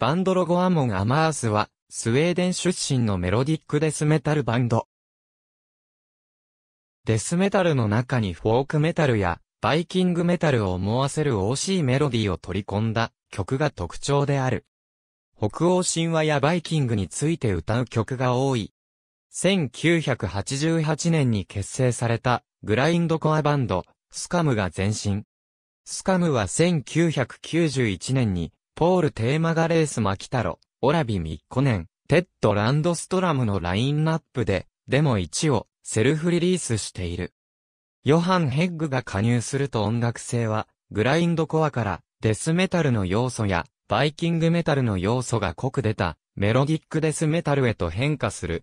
バンドロゴアモン・アマースは、スウェーデン出身のメロディックデスメタルバンド。デスメタルの中にフォークメタルやバイキングメタルを思わせる惜しいメロディーを取り込んだ曲が特徴である。北欧神話やバイキングについて歌う曲が多い。1988年に結成されたグラインドコアバンド、スカムが前身。スカムは1991年にポール・テーマガレース・マキタロ、オラビ・ミッコネン、テッド・ランドストラムのラインナップで、デモ1をセルフリリースしている。ヨハン・ヘッグが加入すると音楽性は、グラインドコアからデスメタルの要素やバイキングメタルの要素が濃く出たメロディックデスメタルへと変化する。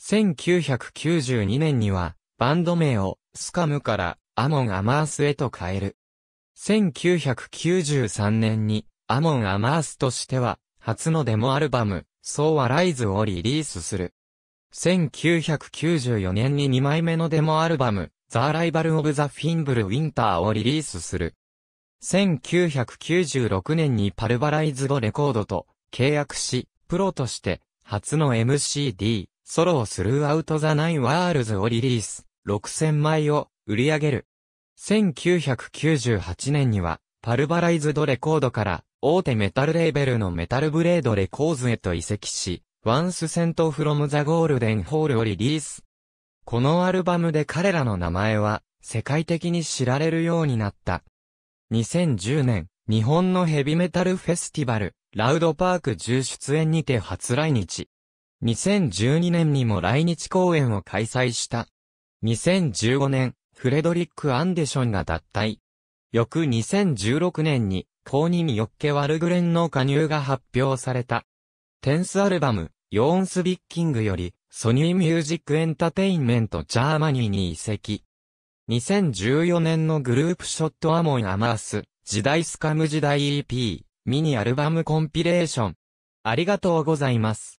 1992年にはバンド名をスカムからアモン・アマースへと変える。1993年にアモン・アマースとしては、初のデモアルバム、ソー・アライズをリリースする。1994年に2枚目のデモアルバム、ザ・ライバル・オブ・ザ・フィンブル・ウィンターをリリースする。1996年にパルバライズドレコードと契約し、プロとして初の MCD、ソロをスルーアウト・ザ・ナイン・ワールズをリリース、6000枚を売り上げる。1998年には、パルバライズドレコードから大手メタルレーベルのメタルブレードレコーズへと移籍し、ワンスセントフロムザゴールデンホールをリリース。このアルバムで彼らの名前は世界的に知られるようになった。2010年、日本のヘビメタルフェスティバル、ラウドパーク10出演にて初来日。2012年にも来日公演を開催した。2015年、フレドリック・アンデションが脱退。翌2016年に公によっけワルグレンの加入が発表された。テンスアルバム、ヨーンスビッキングより、ソニーミュージックエンタテインメントジャーマニーに移籍。2014年のグループショットアモンアマース、時代スカム時代 EP、ミニアルバムコンピレーション。ありがとうございます。